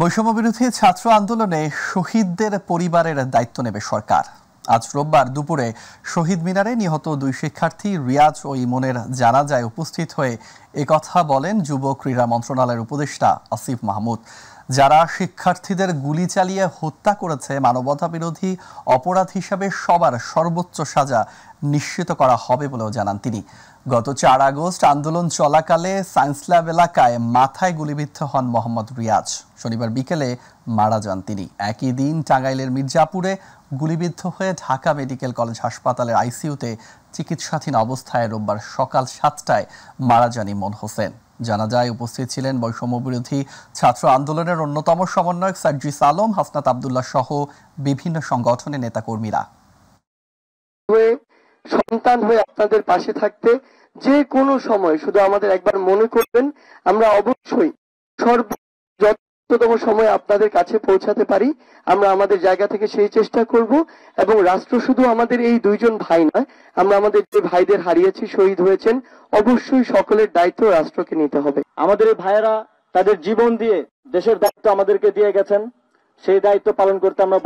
বৈষম্য বিরোধী ছাত্র আন্দোলনে শহীদদের পরিবারের দায়িত্ব নেবে সরকার আজ রোববার দুপুরে শহীদ মিনারে নিহত দুই শিক্ষার্থী রিয়াজ ও ইমনের জানাজায় উপস্থিত হয়ে একথা বলেন যুব ক্রীড়া মন্ত্রণালয়ের উপদেষ্টা আসিফ মাহমুদ যারা শিক্ষার্থীদের গুলি চালিয়ে হত্যা করেছে মানবতা বিরোধী অপরাধ হিসাবে সবার সর্বোচ্চ সাজা নিশ্চিত করা হবে বলেও জানান তিনি গত চার আগস্ট আন্দোলন চলাকালে সায়েন্স ল্যাব এলাকায় মাথায় গুলিবিদ্ধ হন মোহাম্মদ রিয়াজ শনিবার বিকেলে মারা যান তিনি একই দিন টাঙ্গাইলের মির্জাপুরে গুলিবিদ্ধ হয়ে ঢাকা মেডিকেল কলেজ হাসপাতালের আইসিউতে চিকিৎসাধীন অবস্থায় রোববার সকাল সাতটায় মারা যান ইমন হোসেন জানা যায় উপস্থিত ছিলেন বৈষম্য বিরোধী ছাত্র আন্দোলনের অন্যতম সমন্বয়ক সার্জিস আলম হাসনাত আবদুল্লাহ সহ বিভিন্ন সংগঠনের নেতাকর্মীরা সন্তান হয়ে আপনাদের পাশে থাকতে যে কোনো সময় শুধু আমাদের একবার মনে করবেন আমরা অবশ্যই সর্ব যথাযথতম সময় আপনাদের কাছে পৌঁছাতে পারি আমরা আমাদের জায়গা থেকে সেই চেষ্টা করব এবং রাষ্ট্র শুধু আমাদের এই দুইজন ভাই নয় আমরা আমাদের যে ভাইদের হারিয়েছি শহীদ হয়েছেন অবশ্যই সকলের দায়িত্ব রাষ্ট্রকে নিতে হবে আমাদের এই ভাইয়েরা তাদের জীবন দিয়ে দেশের দায়িত্ব আমাদেরকে দিয়ে গেছেন সেই দায়িত্ব পালন করতে আমরা